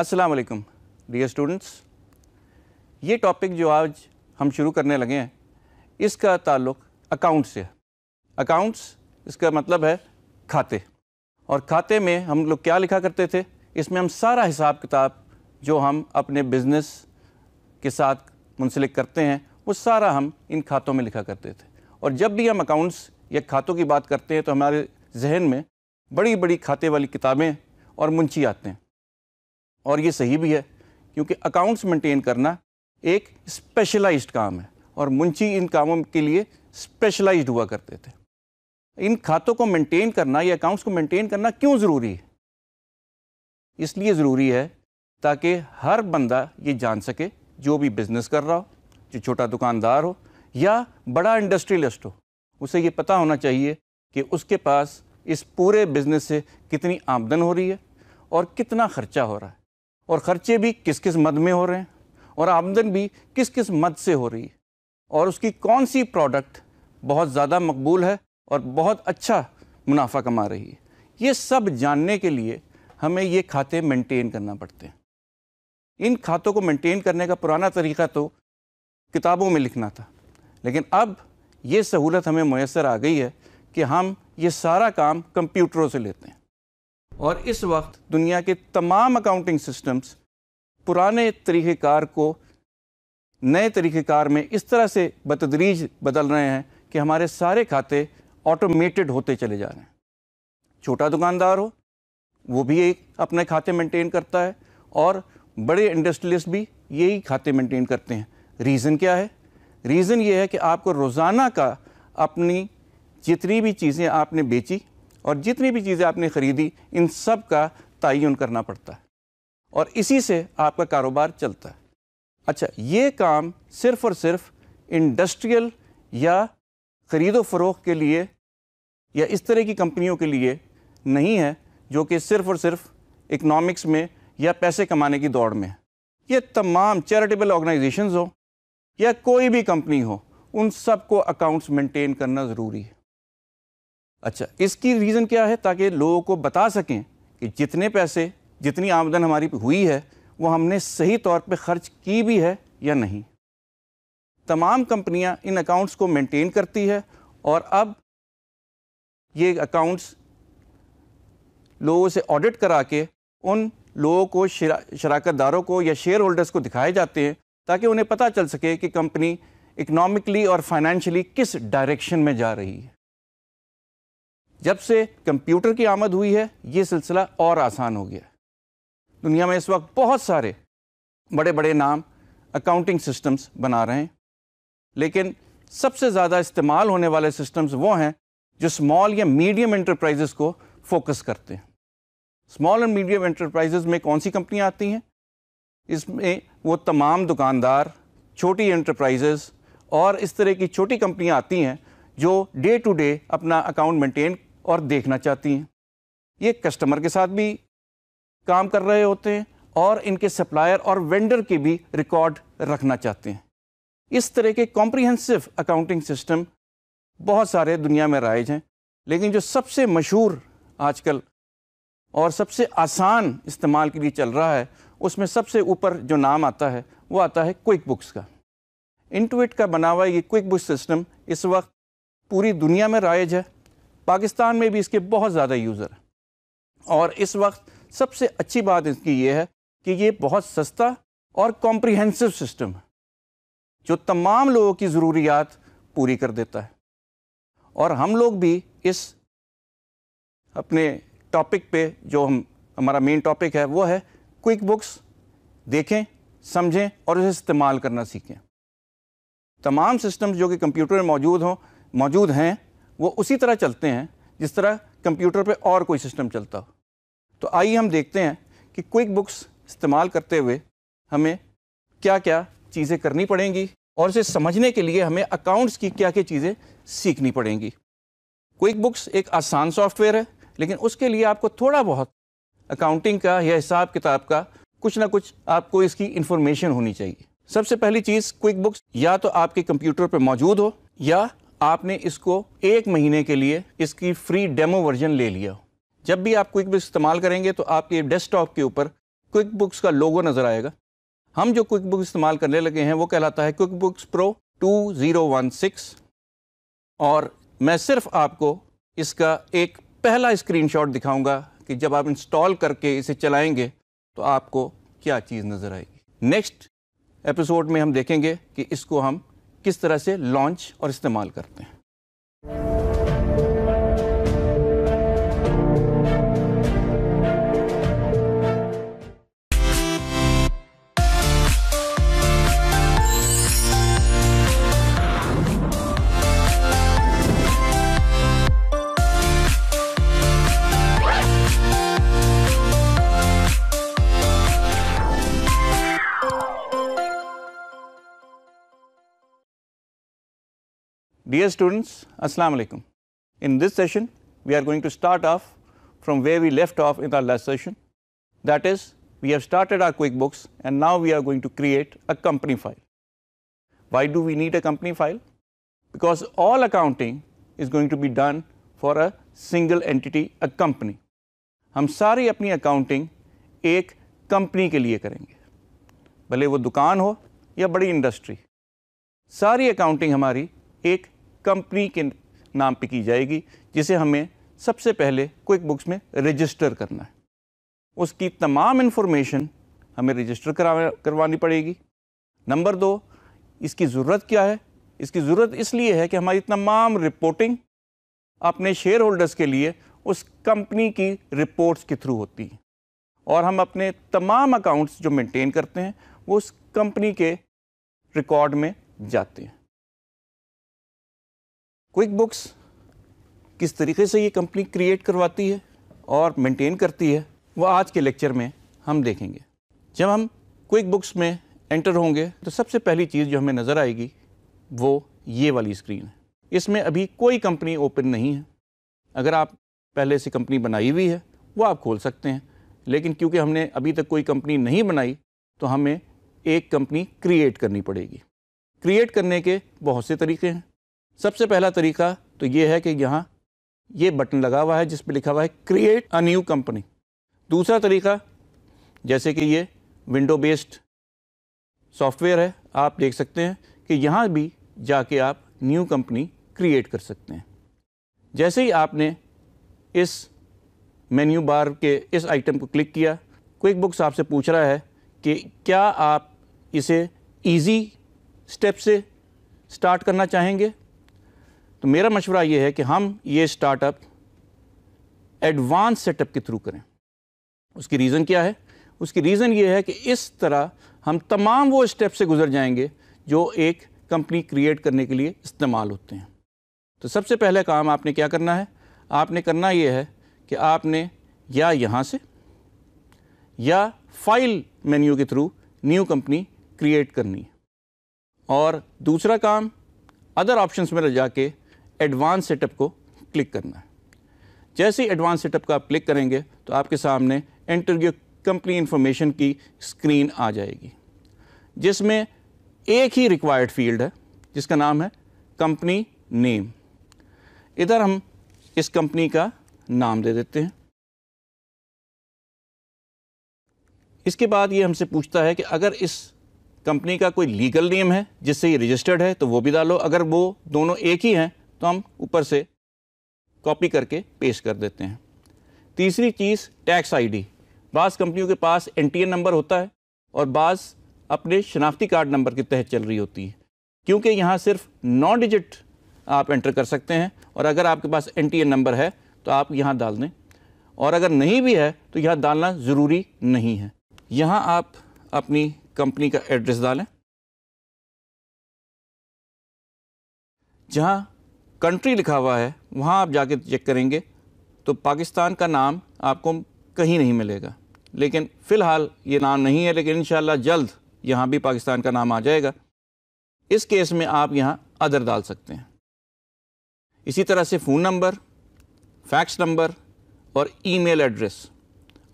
अस्सलाम वालेकुम dear students ये टॉपिक जो आज हम शुरू करने लगे हैं इसका ताल्लुक अकाउंट से है अकाउंट्स इसका मतलब है खाते और खाते में हम लोग क्या लिखा करते थे इसमें हम सारा हिसाब किताब जो हम अपने बिज़नेस के साथ मुंसलिक करते हैं वो सारा हम इन खातों में लिखा करते थे और जब भी हम अकाउंट्स या खातों की बात करते हैं तो हमारे जहन में बड़ी बड़ी खाते वाली किताबें और मुंशी आते हैं और ये सही भी है क्योंकि अकाउंट्स मेंटेन करना एक स्पेशलाइज्ड काम है और मुंशी इन कामों के लिए स्पेशलाइज्ड हुआ करते थे इन खातों को मेंटेन करना या अकाउंट्स को मेंटेन करना क्यों ज़रूरी है इसलिए ज़रूरी है ताकि हर बंदा ये जान सके जो भी बिज़नेस कर रहा हो जो छोटा दुकानदार हो या बड़ा इंडस्ट्रियलिस्ट हो उसे ये पता होना चाहिए कि उसके पास इस पूरे बिज़नेस से कितनी आमदन हो रही है और कितना ख़र्चा हो रहा है और ख़र्चे भी किस किस मद में हो रहे हैं और आमदन भी किस किस मद से हो रही है और उसकी कौन सी प्रोडक्ट बहुत ज़्यादा मकबूल है और बहुत अच्छा मुनाफा कमा रही है ये सब जानने के लिए हमें ये खाते मेंटेन करना पड़ते हैं इन खातों को मेंटेन करने का पुराना तरीका तो किताबों में लिखना था लेकिन अब ये सहूलत हमें मैसर आ गई है कि हम ये सारा काम कंप्यूटरों से लेते हैं और इस वक्त दुनिया के तमाम अकाउंटिंग सिस्टम्स पुराने तरीक़ेकार को नए तरीक़ेकार में इस तरह से बतदरीज बदल रहे हैं कि हमारे सारे खाते ऑटोमेटेड होते चले जा रहे हैं छोटा दुकानदार हो वो भी एक अपने खाते मेंटेन करता है और बड़े इंडस्ट्रियलिस्ट भी यही खाते मेंटेन करते हैं रीज़न क्या है रीज़न ये है कि आपको रोज़ाना का अपनी जितनी भी चीज़ें आपने बेची और जितनी भी चीज़ें आपने ख़रीदी इन सब का तयन करना पड़ता है और इसी से आपका कारोबार चलता है अच्छा ये काम सिर्फ़ और सिर्फ इंडस्ट्रियल या ख़रीदो फरोख के लिए या इस तरह की कंपनियों के लिए नहीं है जो कि सिर्फ़ और सिर्फ इकनॉमिक्स में या पैसे कमाने की दौड़ में है ये तमाम चैरिटेबल ऑर्गेनाइजेशंस हो या कोई भी कंपनी हो उन सबको अकाउंट्स मेंटेन करना ज़रूरी है अच्छा इसकी रीज़न क्या है ताकि लोगों को बता सकें कि जितने पैसे जितनी आमदन हमारी हुई है वो हमने सही तौर पे खर्च की भी है या नहीं तमाम कंपनियां इन अकाउंट्स को मेंटेन करती है और अब ये अकाउंट्स लोगों से ऑडिट करा के उन लोगों को शराकत दारों को या शेयर होल्डर्स को दिखाए जाते हैं ताकि उन्हें पता चल सके कि कंपनी इकनॉमिकली और फाइनेंशियली किस डायरेक्शन में जा रही है जब से कंप्यूटर की आमद हुई है ये सिलसिला और आसान हो गया दुनिया में इस वक्त बहुत सारे बड़े बड़े नाम अकाउंटिंग सिस्टम्स बना रहे हैं लेकिन सबसे ज़्यादा इस्तेमाल होने वाले सिस्टम्स वो हैं जो स्मॉल या मीडियम इंटरप्राइजेस को फोकस करते हैं स्मॉल एंड मीडियम इंटरप्राइजेस में कौन सी कंपनियाँ आती हैं इसमें वो तमाम दुकानदार छोटी इंटरप्राइजेज़ और इस तरह की छोटी कंपनियाँ आती हैं जो डे टू डे अपना अकाउंट मेंटेन और देखना चाहती हैं ये कस्टमर के साथ भी काम कर रहे होते हैं और इनके सप्लायर और वेंडर के भी रिकॉर्ड रखना चाहते हैं इस तरह के कॉम्प्रिहेंसिव अकाउंटिंग सिस्टम बहुत सारे दुनिया में राइज हैं लेकिन जो सबसे मशहूर आजकल और सबसे आसान इस्तेमाल के लिए चल रहा है उसमें सबसे ऊपर जो नाम आता है वो आता है क्विक बुक्स का इंटुइट का बना हुआ ये क्विक बुक सिस्टम इस वक्त पूरी दुनिया में राइज है पाकिस्तान में भी इसके बहुत ज़्यादा यूज़र हैं और इस वक्त सबसे अच्छी बात इसकी ये है कि ये बहुत सस्ता और कॉम्प्रिहेंसिव सिस्टम है जो तमाम लोगों की ज़रूरियात पूरी कर देता है और हम लोग भी इस अपने टॉपिक पे जो हम हमारा मेन टॉपिक है वो है क्विक बुक्स देखें समझें और उसे इस्तेमाल करना सीखें तमाम सिस्टम्स जो कि कंप्यूटर में मौजूद हों मौजूद हैं वो उसी तरह चलते हैं जिस तरह कंप्यूटर पे और कोई सिस्टम चलता हो तो आइए हम देखते हैं कि क्विक बुक्स इस्तेमाल करते हुए हमें क्या क्या चीज़ें करनी पड़ेंगी और इसे समझने के लिए हमें अकाउंट्स की क्या क्या चीज़ें सीखनी पड़ेंगी क्विक बुक्स एक आसान सॉफ्टवेयर है लेकिन उसके लिए आपको थोड़ा बहुत अकाउंटिंग का या हिसाब किताब का कुछ ना कुछ आपको इसकी इन्फॉर्मेशन होनी चाहिए सबसे पहली चीज़ क्विक बुक्स या तो आपके कंप्यूटर पर मौजूद हो या आपने इसको एक महीने के लिए इसकी फ्री डेमो वर्जन ले लिया जब भी आप क्विक बुक्स इस्तेमाल करेंगे तो आपके डेस्कटॉप के ऊपर क्विक बुक्स का लोगो नज़र आएगा हम जो क्विक बुक इस्तेमाल करने लगे हैं वो कहलाता है क्विक बुक्स प्रो 2016 और मैं सिर्फ आपको इसका एक पहला स्क्रीनशॉट दिखाऊंगा कि जब आप इंस्टॉल करके इसे चलाएंगे तो आपको क्या चीज़ नज़र आएगी नेक्स्ट एपिसोड में हम देखेंगे कि इसको हम किस तरह से लॉन्च और इस्तेमाल करते हैं Dear students, Assalamu alaikum. In this session, we are going to start off from where we left off in our last session. That is, we have started our QuickBooks and now we are going to create a company file. Why do we need a company file? Because all accounting is going to be done for a single entity, a company. हम सारी अपनी accounting एक company के लिए करेंगे भले वो दुकान हो या बड़ी इंडस्ट्री सारी अकाउंटिंग हमारी एक कंपनी के नाम पे की जाएगी जिसे हमें सबसे पहले क्विक बुक्स में रजिस्टर करना है उसकी तमाम इन्फॉर्मेशन हमें रजिस्टर करा करवानी पड़ेगी नंबर दो इसकी ज़रूरत क्या है इसकी ज़रूरत इसलिए है कि हमारी तमाम रिपोर्टिंग अपने शेयर होल्डर्स के लिए उस कंपनी की रिपोर्ट्स के थ्रू होती है और हम अपने तमाम अकाउंट्स जो मेंटेन करते हैं वो उस कंपनी के रिकॉर्ड में जाते हैं क्विक बुक्स किस तरीके से ये कंपनी क्रिएट करवाती है और मेंटेन करती है वो आज के लेक्चर में हम देखेंगे जब हम क्विक बुक्स में एंटर होंगे तो सबसे पहली चीज़ जो हमें नज़र आएगी वो ये वाली स्क्रीन है इसमें अभी कोई कंपनी ओपन नहीं है अगर आप पहले से कंपनी बनाई हुई है वो आप खोल सकते हैं लेकिन क्योंकि हमने अभी तक कोई कंपनी नहीं बनाई तो हमें एक कंपनी क्रिएट करनी पड़ेगी क्रिएट करने के बहुत से तरीके हैं सबसे पहला तरीका तो ये है कि यहाँ ये बटन लगा हुआ है जिस पर लिखा हुआ है क्रिएट अ न्यू कंपनी दूसरा तरीका जैसे कि ये विंडो बेस्ड सॉफ्टवेयर है आप देख सकते हैं कि यहाँ भी जाके आप न्यू कंपनी क्रिएट कर सकते हैं जैसे ही आपने इस मेन्यू बार के इस आइटम को क्लिक किया क्विक बुक्स आपसे पूछ रहा है कि क्या आप इसे इजी स्टेप से स्टार्ट करना चाहेंगे तो मेरा मशवरा ये है कि हम ये स्टार्टअप एडवांस सेटअप के थ्रू करें उसकी रीज़न क्या है उसकी रीज़न ये है कि इस तरह हम तमाम वो स्टेप से गुजर जाएंगे जो एक कंपनी क्रिएट करने के लिए इस्तेमाल होते हैं तो सबसे पहला काम आपने क्या करना है आपने करना ये है कि आपने या यहाँ से या फाइल मेन्यू के थ्रू न्यू कंपनी क्रिएट करनी है और दूसरा काम अदर ऑप्शंस में जाके एडवांस सेटअप को क्लिक करना है जैसे ही एडवांस सेटअप का आप क्लिक करेंगे तो आपके सामने एंटर योर कंपनी इन्फॉर्मेशन की स्क्रीन आ जाएगी जिसमें एक ही रिक्वायर्ड फील्ड है जिसका नाम है कंपनी नेम इधर हम इस कंपनी का नाम दे देते हैं इसके बाद ये हमसे पूछता है कि अगर इस कंपनी का कोई लीगल नेम है जिससे ये रजिस्टर्ड है तो वो भी डालो अगर वो दोनों एक ही हैं तो हम ऊपर से कॉपी करके पेश कर देते हैं तीसरी चीज़ टैक्स आईडी बाज़ कंपनियों के पास एन नंबर होता है और बाज़ अपने शनाख्ती कार्ड नंबर के तहत चल रही होती है क्योंकि यहाँ सिर्फ नौ डिजिट आप एंटर कर सकते हैं और अगर आपके पास एन नंबर है तो आप यहाँ डाल दें और अगर नहीं भी है तो यहाँ डालना ज़रूरी नहीं है यहाँ आप अपनी कंपनी का एड्रेस डालें जहाँ कंट्री लिखा हुआ है वहाँ आप जाके चेक करेंगे तो पाकिस्तान का नाम आपको कहीं नहीं मिलेगा लेकिन फ़िलहाल ये नाम नहीं है लेकिन इन जल्द यहाँ भी पाकिस्तान का नाम आ जाएगा इस केस में आप यहाँ अदर डाल सकते हैं इसी तरह से फ़ोन नंबर फैक्स नंबर और ईमेल एड्रेस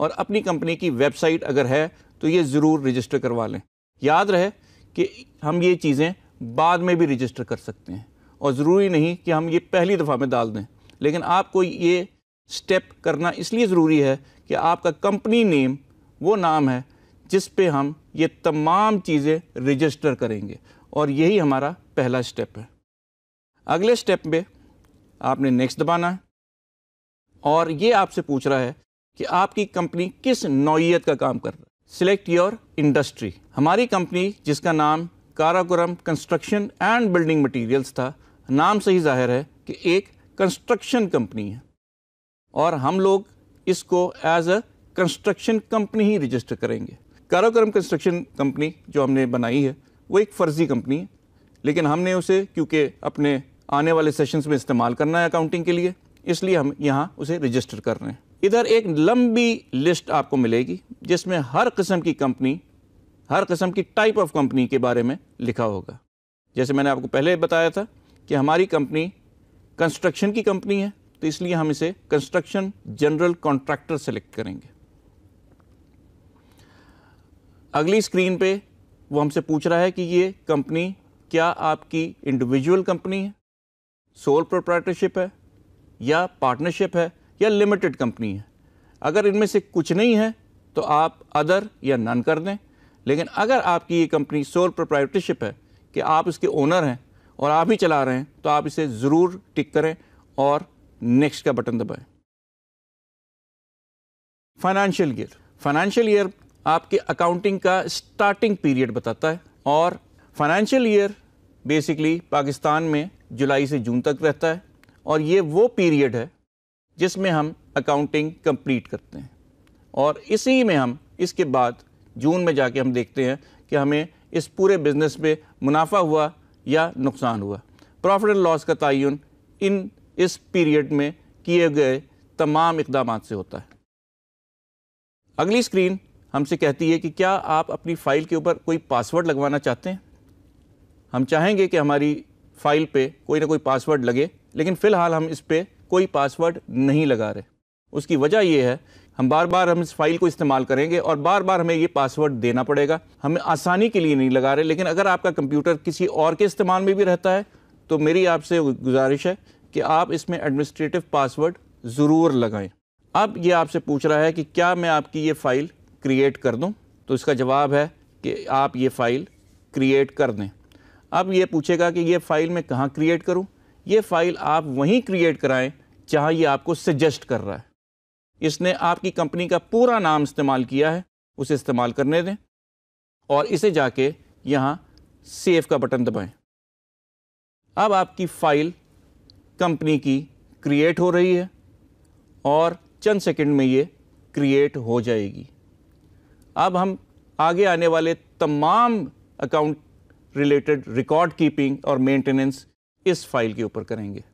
और अपनी कंपनी की वेबसाइट अगर है तो ये ज़रूर रजिस्टर करवा लें याद रहे कि हम ये चीज़ें बाद में भी रजिस्टर कर सकते हैं और ज़रूरी नहीं कि हम ये पहली दफ़ा में डाल दें लेकिन आपको ये स्टेप करना इसलिए ज़रूरी है कि आपका कंपनी नेम वो नाम है जिस पे हम ये तमाम चीज़ें रजिस्टर करेंगे और यही हमारा पहला स्टेप है अगले स्टेप में आपने नेक्स्ट दबाना है और ये आपसे पूछ रहा है कि आपकी कंपनी किस नौीयत का काम कर रहा है सिलेक्ट योर इंडस्ट्री हमारी कंपनी जिसका नाम Karakoram construction and building materials था नाम से ही जाहिर है कि एक कंस्ट्रक्शन कंपनी है और हम लोग इसको एज अ कंस्ट्रक्शन कंपनी ही रजिस्टर करेंगे काराकोरम कंस्ट्रक्शन कंपनी जो हमने बनाई है वो एक फ़र्जी कंपनी है लेकिन हमने उसे क्योंकि अपने आने वाले सेशंस में इस्तेमाल करना है अकाउंटिंग के लिए इसलिए हम यहाँ उसे रजिस्टर कर रहे हैं इधर एक लंबी लिस्ट आपको मिलेगी जिसमें हर किस्म की कंपनी हर किस्म की टाइप ऑफ कंपनी के बारे में लिखा होगा जैसे मैंने आपको पहले बताया था कि हमारी कंपनी कंस्ट्रक्शन की कंपनी है तो इसलिए हम इसे कंस्ट्रक्शन जनरल कॉन्ट्रैक्टर सेलेक्ट करेंगे अगली स्क्रीन पे वो हमसे पूछ रहा है कि ये कंपनी क्या आपकी इंडिविजुअल कंपनी है सोल प्रोप्राइटरशिप है या पार्टनरशिप है या लिमिटेड कंपनी है अगर इनमें से कुछ नहीं है तो आप अदर या नन कर दें लेकिन अगर आपकी ये कंपनी सोल प्रोप्राइटरशिप है कि आप इसके ओनर हैं और आप ही चला रहे हैं तो आप इसे ज़रूर टिक करें और नेक्स्ट का बटन दबाएं फाइनेंशियल ईयर फाइनेंशियल ईयर आपके अकाउंटिंग का स्टार्टिंग पीरियड बताता है और फाइनेंशियल ईयर बेसिकली पाकिस्तान में जुलाई से जून तक रहता है और ये वो पीरियड है जिसमें हम अकाउंटिंग कंप्लीट करते हैं और इसी में हम इसके बाद जून में जाके हम देखते हैं कि हमें इस पूरे बिज़नेस में मुनाफा हुआ या नुकसान हुआ प्रॉफिट एंड लॉस का तयन इन इस पीरियड में किए गए तमाम इकदाम से होता है अगली स्क्रीन हमसे कहती है कि क्या आप अपनी फ़ाइल के ऊपर कोई पासवर्ड लगवाना चाहते हैं हम चाहेंगे कि हमारी फ़ाइल पे कोई ना कोई पासवर्ड लगे लेकिन फ़िलहाल हम इस पर कोई पासवर्ड नहीं लगा रहे उसकी वजह यह है हम बार बार हम इस फाइल को इस्तेमाल करेंगे और बार बार हमें ये पासवर्ड देना पड़ेगा हम आसानी के लिए नहीं लगा रहे लेकिन अगर आपका कंप्यूटर किसी और के इस्तेमाल में भी रहता है तो मेरी आपसे गुजारिश है कि आप इसमें एडमिनिस्ट्रेटिव पासवर्ड ज़रूर लगाएं अब ये आपसे पूछ रहा है कि क्या मैं आपकी ये फ़ाइल क्रिएट कर दूँ तो इसका जवाब है कि आप ये फ़ाइल क्रिएट कर दें अब ये पूछेगा कि ये फ़ाइल मैं कहाँ क्रिएट करूँ ये फ़ाइल आप वहीं क्रिएट कराएँ जहाँ ये आपको सजेस्ट कर रहा है इसने आपकी कंपनी का पूरा नाम इस्तेमाल किया है उसे इस्तेमाल करने दें और इसे जाके यहाँ सेव का बटन दबाएं अब आपकी फ़ाइल कंपनी की क्रिएट हो रही है और चंद सेकंड में ये क्रिएट हो जाएगी अब हम आगे आने वाले तमाम अकाउंट रिलेटेड रिकॉर्ड कीपिंग और मेंटेनेंस इस फाइल के ऊपर करेंगे